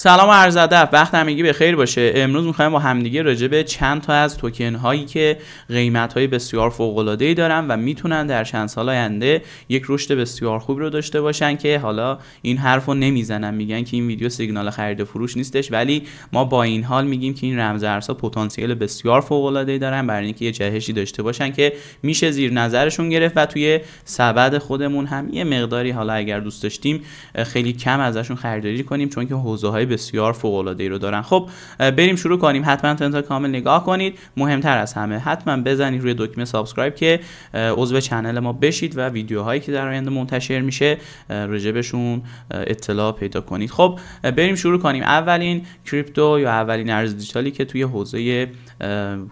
سلام و عرض ادب وقت همگی به خیر باشه امروز میخوایم با همدیگه راجع به چند تا از توکن هایی که قیمت های بسیار فوق العاده ای دارن و میتونن در چند سال آینده یک رشد بسیار خوب رو داشته باشن که حالا این حرف رو نمیزنن میگن که این ویدیو سیگنال خرید و فروش نیستش ولی ما با این حال میگیم که این رمزارزها پتانسیل بسیار فوق العاده ای دارن برای اینکه یه جهشی داشته باشن که میشه زیر نظرشون گرفت و توی سبد خودمون هم یه مقداری حالا اگر دوست داشتیم خیلی کم ازشون خریداری کنیم چون که حوزه های بسیار فوق العاده ای رو دارن خب بریم شروع کنیم حتما تا کامل نگاه کنید مهمتر از همه حتما بزنید روی دکمه سابسکرایب که عضو چنل ما بشید و ویدیوهایی که در آینده منتشر میشه رجبشون اطلاع پیدا کنید خب بریم شروع کنیم اولین کریپتو یا اولین ارز دیجیتالی که توی حوزه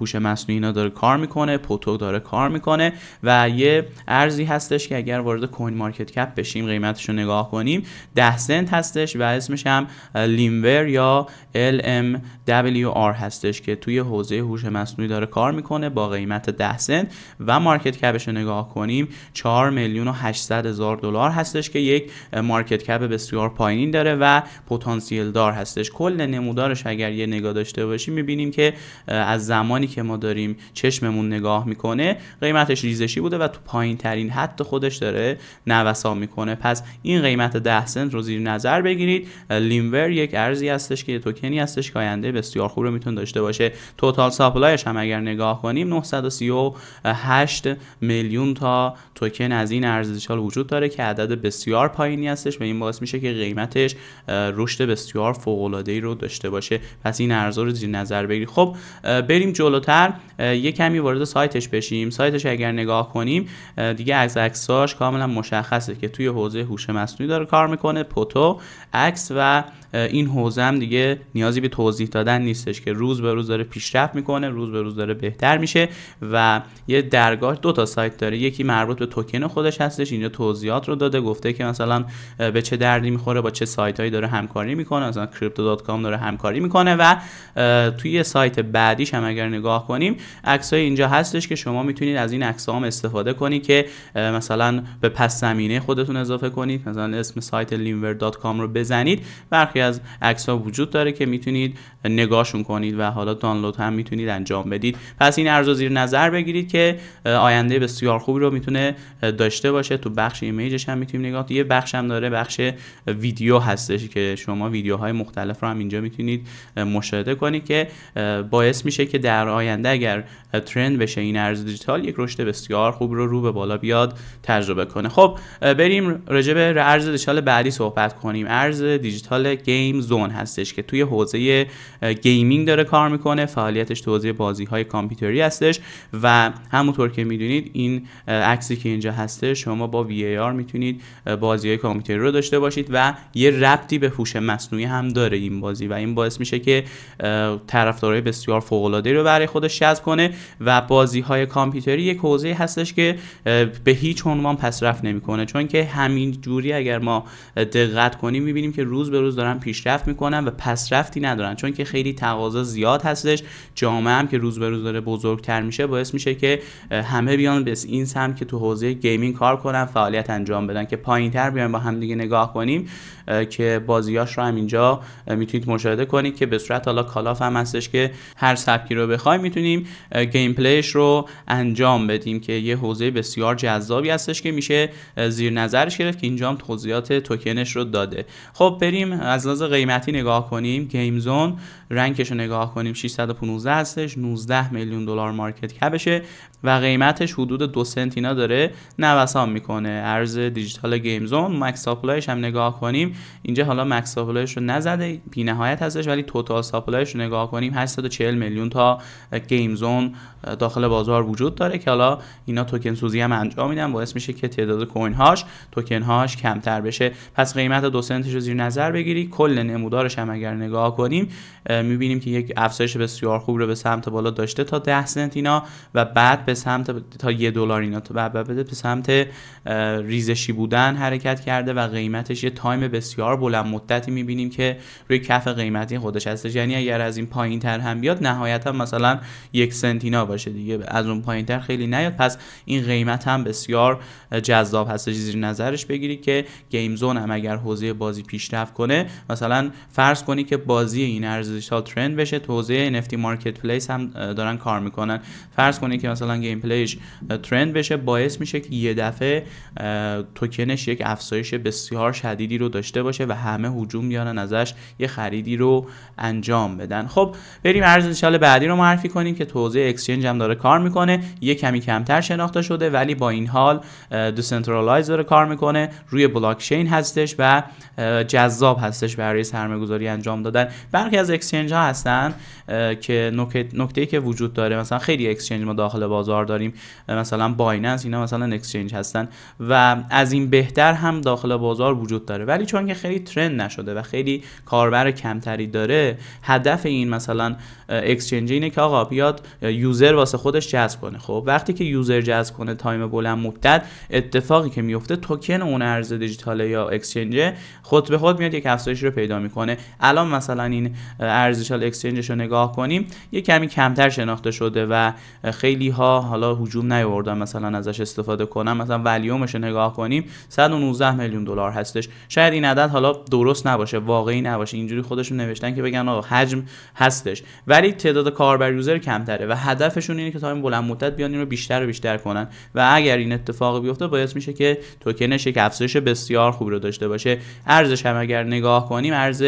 هوش مصنوعی اینا داره کار میکنه پوتو داره کار میکنه و یه ارزی هستش که اگر وارد کوین مارکت کپ بشیم قیمتش رو نگاه کنیم 10 سنت هستش و اسمش هم ویمور یا LM WR هستش که توی حوزه هوش مصنوعی داره کار میکنه با قیمت 10 سنت و مارکت کپش نگاه کنیم 4 میلیون و 800 هزار دلار هستش که یک مارکت کپ بسیار پایینی داره و پتانسیل دار هستش کل نمودارش اگر یه نگاه داشته باشیم میبینیم که از زمانی که ما داریم چشممون نگاه میکنه قیمتش ریزشی بوده و تو پایین ترین حد خودش داره نوسان میکنه پس این قیمت 10 سنت رو زیر نظر بگیرید لیمور یک ارزی هستش که توکنی هستش که آینده بسیار خوب رو میتونه داشته باشه توتال ساپلایش هم اگر نگاه کنیم 938 میلیون تا توکن از این ارزشال وجود داره که عدد بسیار پایینی هستش و این باعث میشه که قیمتش رشد بسیار فوق العاده ای رو داشته باشه پس این ارزها رو زیر نظر بگیرید خب بریم جلوتر یه کمی وارد سایتش بشیم سایتش اگر نگاه کنیم دیگه از عکساش کاملا مشخصه که توی حوزه هوش مصنوعی داره کار میکنه پتو عکس و این حوزه هم دیگه نیازی به توضیح دادن نیستش که روز به روز داره پیشرفت میکنه روز به روز داره بهتر میشه و یه درگاه دو تا سایت داره یکی مربوط به توکن خودش هستش اینجا توضیحات رو داده گفته که مثلا به چه دردی میخوره با چه سایت هایی داره همکاری میکنه مثلا crypto.com داره همکاری میکنه و توی یه سایت بعدیش هم اگر نگاه کنیم عکسای اینجا هستش که شما میتونید از این عکس هم استفاده کنید که مثلا به پس زمینه خودتون اضافه کنید مثلا اسم سایت linver.com رو بزنید برخی از عکس ها وجود داره که میتونید نگاهشون کنید و حالا دانلود هم میتونید انجام بدید پس این ارزو زیر نظر بگیرید که آینده بسیار خوبی رو میتونه داشته باشه تو بخش ایمیجش هم میتونید نگاه یه بخش هم داره بخش ویدیو هستش که شما ویدیوهای مختلف رو هم اینجا میتونید مشاهده کنید که باعث میشه که در آینده اگر ترند بشه این ارز دیجیتال یک رشد بسیار خوب رو رو به بالا بیاد تجربه کنه خب بریم راجع به ارز دیجیتال بعدی صحبت کنیم ارز دیجیتال گیم زون هستش که توی حوزه گیمینگ داره کار میکنه فعالیتش توضیح بازی های کامپیوتری هستش و همونطور که میدونید این عکسی که اینجا هسته شما با آر میتونید بازی های کامپیوتری رو داشته باشید و یه ربطی به هوش مصنوعی هم داره این بازی و این باعث میشه که طرفدارای بسیار فوق العاده رو برای خودش جذب کنه و بازی های کامپیوتری یک حوزه هستش که به هیچ عنوان پس نمیکنه چون که همین جوری اگر ما دقت کنیم میبینیم که روز به روز دارن پیشرفت میکنن و پسرفتی ندارن چون که خیلی تقاضا زیاد هستش جامعه هم که روز به روز داره بزرگتر میشه باعث میشه که همه بیان به این سمت که تو حوزه گیمینگ کار کنن فعالیت انجام بدن که پایینتر بیایم با هم دیگه نگاه کنیم که بازیاش رو هم اینجا میتونید مشاهده کنید که به صورت حالا کالاف هم هستش که هر سبکی رو بخوای میتونیم گیم پلیش رو انجام بدیم که یه حوزه بسیار جذابی هستش که میشه زیر نظرش گرفت که اینجا هم توضیحات توکنش رو داده خب بریم از لحاظ قیمتی نگاه کنیم گیم زون رنگش رو نگاه کنیم 615 هستش 19 میلیون دلار مارکت کپشه و قیمتش حدود دو سنت داره نوسان میکنه ارز دیجیتال گیم زون مکس هم نگاه کنیم اینجا حالا مکس ساپلایش رو نزده بی نهایت هستش ولی توتال ساپلایش رو نگاه کنیم 840 میلیون تا گیم زون داخل بازار وجود داره که حالا اینا توکن سوزی هم انجام میدن باعث میشه که تعداد کوین هاش توکن هاش کمتر بشه پس قیمت دو سنتش رو زیر نظر بگیری کل نمودارش هم اگر نگاه کنیم میبینیم که یک افزایش بسیار خوب رو به سمت بالا داشته تا 10 سنت اینا و بعد به سمت تا یه دلار اینا و بعد به سمت ریزشی بودن حرکت کرده و قیمتش یه تایم بسیار بلند مدتی میبینیم که روی کف قیمتی خودش هست یعنی اگر از این پایین تر هم بیاد نهایتا مثلا یک سنتینا باشه دیگه از اون پایین تر خیلی نیاد پس این قیمت هم بسیار جذاب هست. زیر نظرش بگیری که گیم زون هم اگر حوزه بازی پیشرفت کنه مثلا فرض کنی که بازی این ارزش ها ترند بشه تو حوزه NFT مارکت پلیس هم دارن کار میکنن فرض کنی که مثلا گیم پلیش ترند بشه باعث میشه که یه دفعه توکنش یک افزایش بسیار شدیدی رو داشته داشته باشه و همه هجوم بیانن ازش یه خریدی رو انجام بدن خب بریم ارز انشالله بعدی رو معرفی کنیم که توزیع اکسچنج هم داره کار میکنه یه کمی کمتر شناخته شده ولی با این حال دسنترالایز داره کار میکنه روی بلاکچین هستش و جذاب هستش برای سرمایه گذاری انجام دادن برخی از اکسچنج ها هستن که نکته ای که وجود داره مثلا خیلی اکسچنج ما داخل بازار داریم مثلا بایننس اینا مثلا اکسچنج هستن و از این بهتر هم داخل بازار وجود داره ولی چون که خیلی ترند نشده و خیلی کاربر کمتری داره هدف این مثلا اکسچنج اینه که آقا بیاد یوزر واسه خودش جذب کنه خب وقتی که یوزر جذب کنه تایم بلند مدت اتفاقی که میفته توکن اون ارز دیجیتال یا اکسچنج خود به خود میاد یک افزایش رو پیدا میکنه الان مثلا این ارز دیجیتال رو نگاه کنیم یه کمی کمتر شناخته شده و خیلی ها حالا هجوم نیوردن مثلا ازش استفاده کنم مثلا ولیومش نگاه کنیم 119 میلیون دلار هستش شاید این عدد حالا درست نباشه واقعی نباشه اینجوری خودشون نوشتن که بگن آقا حجم هستش ولی تعداد کاربر یوزر کمتره و هدفشون اینه که تا این بلند مدت بیان رو بیشتر و بیشتر کنن و اگر این اتفاق بیفته باعث میشه که توکنش یک افزایش بسیار خوب رو داشته باشه ارزش هم اگر نگاه کنیم ارز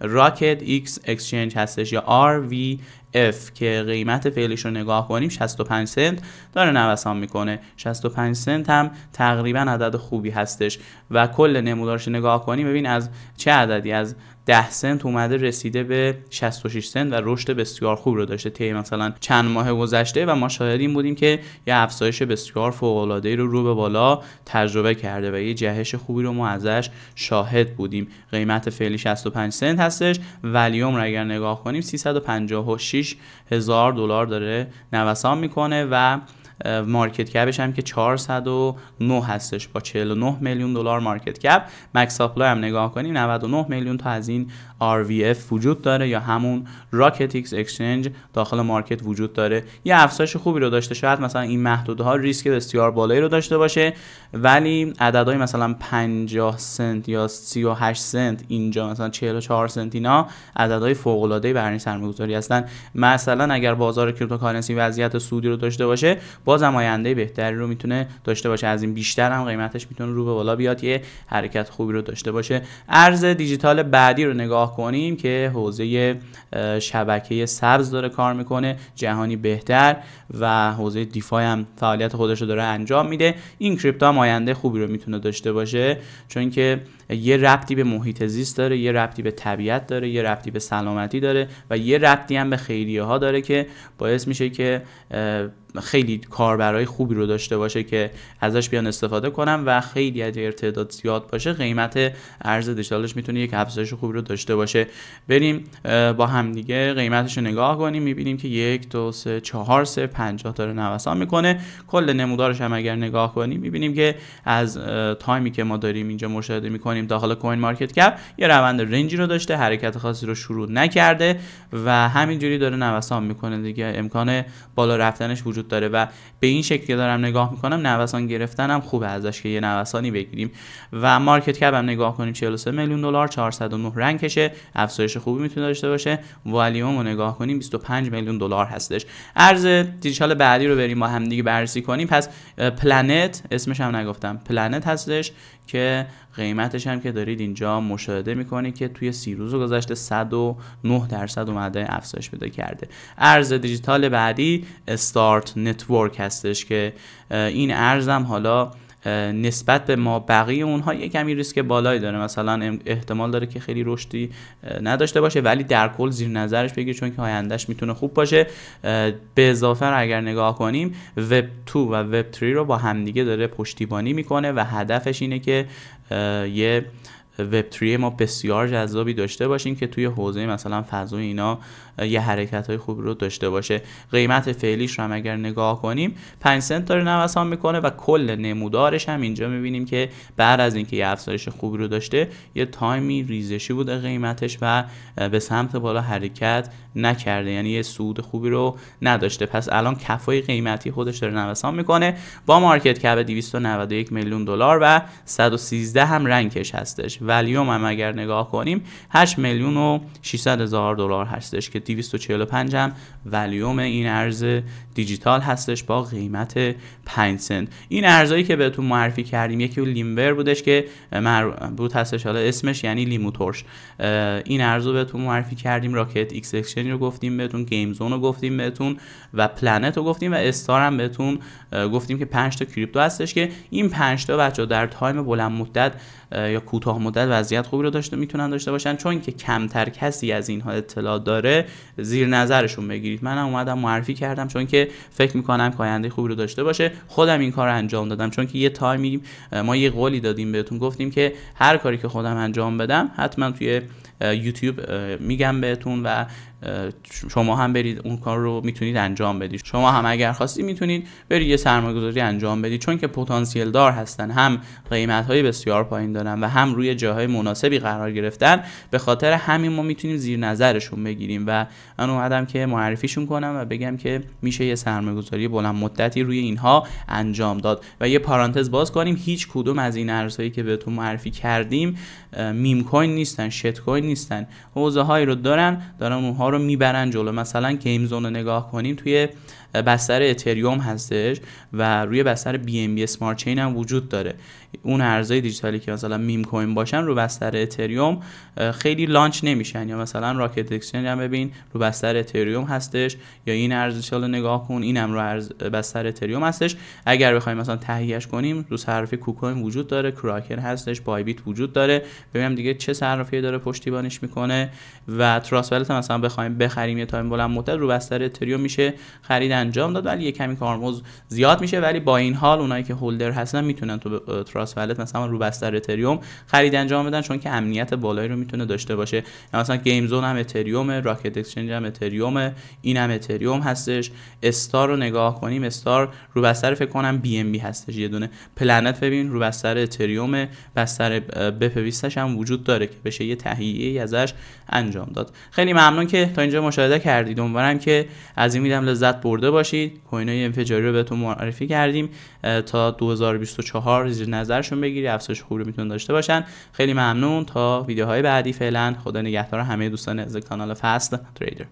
راکت ایکس اکسچنج هستش یا وی F که قیمت فعلیش رو نگاه کنیم 65 سنت داره نوسان میکنه 65 سنت هم تقریبا عدد خوبی هستش و کل نمودارش نگاه کنیم ببین از چه عددی از 10 سنت اومده رسیده به 66 سنت و رشد بسیار خوب رو داشته طی مثلا چند ماه گذشته و ما شاهد این بودیم که یه افزایش بسیار فوق العاده رو رو به بالا تجربه کرده و یه جهش خوبی رو ما ازش شاهد بودیم قیمت فعلی 65 سنت هستش ولیوم رو اگر نگاه کنیم 356 هزار دلار داره نوسان میکنه و مارکت کپش هم که 409 هستش با 49 میلیون دلار مارکت کپ مکس ساپلای هم نگاه کنیم 99 میلیون تا از این RVF وجود داره یا همون راکتیکس اکسچنج داخل مارکت وجود داره یه افزایش خوبی رو داشته شاید مثلا این محدودها ریسک بسیار بالایی رو داشته باشه ولی عددهای مثلا 50 سنت یا 38 سنت اینجا مثلا 44 سنت اینا عددهای فوق العاده برای سرمایه‌گذاری هستن مثلا اگر بازار کریپتوکارنسی وضعیت سودی رو داشته باشه بازم آینده بهتری رو میتونه داشته باشه از این بیشتر هم قیمتش میتونه رو به بالا بیاد یه حرکت خوبی رو داشته باشه ارز دیجیتال بعدی رو نگاه کنیم که حوزه شبکه سبز داره کار میکنه جهانی بهتر و حوزه دیفای هم فعالیت خودش رو داره انجام میده این کریپتو هم آینده خوبی رو میتونه داشته باشه چون که یه ربطی به محیط زیست داره یه ربطی به طبیعت داره یه ربطی به سلامتی داره و یه ربطی هم به خیریه ها داره که باعث میشه که خیلی کاربرای خوبی رو داشته باشه که ازش بیان استفاده کنم و خیلی اگر تعداد زیاد باشه قیمت ارز دیجیتالش میتونه یک افزایش خوبی رو داشته باشه بریم با همدیگه قیمتش رو نگاه کنیم میبینیم که یک دو سه چهار سه پنجاه داره نوسان میکنه کل نمودارش هم اگر نگاه کنیم میبینیم که از تایمی که ما داریم اینجا مشاهده میکنیم داخل کوین مارکت کپ یه روند رنجی رو داشته حرکت خاصی رو شروع نکرده و همینجوری داره نوسان میکنه دیگه امکان بالا رفتنش وجود داره و به این شکل که دارم نگاه میکنم نوسان گرفتنم خوبه ازش که یه نوسانی بگیریم و مارکت کپ هم نگاه کنیم 43 میلیون دلار 409 رنگشه افزایش خوبی میتونه داشته باشه والیوم رو نگاه کنیم 25 میلیون دلار هستش ارز دیجیتال بعدی رو بریم با هم دیگه بررسی کنیم پس پلنت اسمش هم نگفتم پلنت هستش که قیمتش هم که دارید اینجا مشاهده میکنید که توی سی روز گذشته 109 درصد اومده افزایش پیدا کرده ارز دیجیتال بعدی استارت نتورک هستش که این ارزم حالا نسبت به ما بقیه اونها یه کمی ریسک بالایی داره مثلا احتمال داره که خیلی رشدی نداشته باشه ولی در کل زیر نظرش بگیر چون که آیندهش میتونه خوب باشه به اضافه اگر نگاه کنیم وب 2 و وب 3 رو با همدیگه داره پشتیبانی میکنه و هدفش اینه که یه وب ما بسیار جذابی داشته باشیم که توی حوزه مثلا فضای اینا یه حرکت های خوب رو داشته باشه قیمت فعلیش رو هم اگر نگاه کنیم 5 سنت داره نوسان میکنه و کل نمودارش هم اینجا میبینیم که بعد از اینکه یه افزایش خوبی رو داشته یه تایمی ریزشی بوده قیمتش و به سمت بالا حرکت نکرده یعنی یه سود خوبی رو نداشته پس الان کفای قیمتی خودش داره نوسان میکنه با مارکت کپ 291 میلیون دلار و 113 هم رنکش هستش ولیوم هم اگر نگاه کنیم 8 میلیون و 600 هزار دلار هستش که 245 هم ولیوم این ارز دیجیتال هستش با قیمت 5 سنت این ارزایی که بهتون معرفی کردیم یکی لیمور بودش که مربوط هستش حالا اسمش یعنی لیمو ترش این ارزو بهتون معرفی کردیم راکت ایکس اکشن رو گفتیم بهتون گیم زون رو گفتیم بهتون و پلنت رو گفتیم و استار هم بهتون گفتیم که 5 تا کریپتو هستش که این 5 تا بچا در تایم بلند مدت یا کوتاه مدت وضعیت خوبی رو داشته میتونن داشته باشن چون که کمتر کسی از اینها اطلاع داره زیر نظرشون بگیرید منم اومدم معرفی کردم چون که فکر میکنم که آینده خوبی رو داشته باشه خودم این کار رو انجام دادم چون که یه تایمی ما یه قولی دادیم بهتون گفتیم که هر کاری که خودم انجام بدم حتما توی یوتیوب میگم بهتون و شما هم برید اون کار رو میتونید انجام بدید شما هم اگر خواستی میتونید برید یه سرمایه‌گذاری انجام بدید چون که پتانسیل دار هستن هم قیمت های بسیار پایین و هم روی جاهای مناسبی قرار گرفتن به خاطر همین ما میتونیم زیر نظرشون بگیریم و من اومدم که معرفیشون کنم و بگم که میشه یه سرمایه‌گذاری بلند مدتی روی اینها انجام داد و یه پارانتز باز کنیم هیچ کدوم از این ارزهایی که بهتون معرفی کردیم میم کوین نیستن شت کوین نیستن حوزه هایی رو دارن دارن اونها رو میبرن جلو مثلا گیم رو نگاه کنیم توی بستر اتریوم هستش و روی بستر بی ام بی اسمارت چین هم وجود داره اون ارزهای دیجیتالی که مثلا میم کوین باشن رو بستر اتریوم خیلی لانچ نمیشن یا مثلا راکت اکسچنج هم ببین رو بستر اتریوم هستش یا این ارز رو نگاه کن اینم رو ارز بستر اتریوم هستش اگر بخوایم مثلا تهیهش کنیم رو صرافی کوکوین وجود داره کراکر هستش بای بیت وجود داره ببینم دیگه چه صرافی داره پشتیبانش میکنه و تراس مثلا بخوایم بخریم یه تایم بلند مدت رو بستر اتریوم میشه خرید انجام داد ولی یه کمی کارمز زیاد میشه ولی با این حال اونایی که هولدر هستن میتونن تو تراست ولت مثلا رو بستر اتریوم خرید انجام بدن چون که امنیت بالایی رو میتونه داشته باشه مثلا گیم زون هم اتریوم راکت اکسچنج هم اتریوم این هم اتریوم هستش استار رو نگاه کنیم استار رو بستر فکر کنم بی ام بی هستش یه دونه پلنت ببین رو بستر اتریوم بستر بپویستش هم وجود داره که بشه یه تهیه ازش انجام داد خیلی ممنون که تا اینجا مشاهده کردید امیدوارم که از این میدم لذت برده باشید کوین های انفجاری رو بهتون معرفی کردیم تا 2024 زیر نظرشون بگیری افزایش خوبی رو میتون داشته باشن خیلی ممنون تا ویدیوهای بعدی فعلا خدا نگهدار همه دوستان از کانال فست تریدر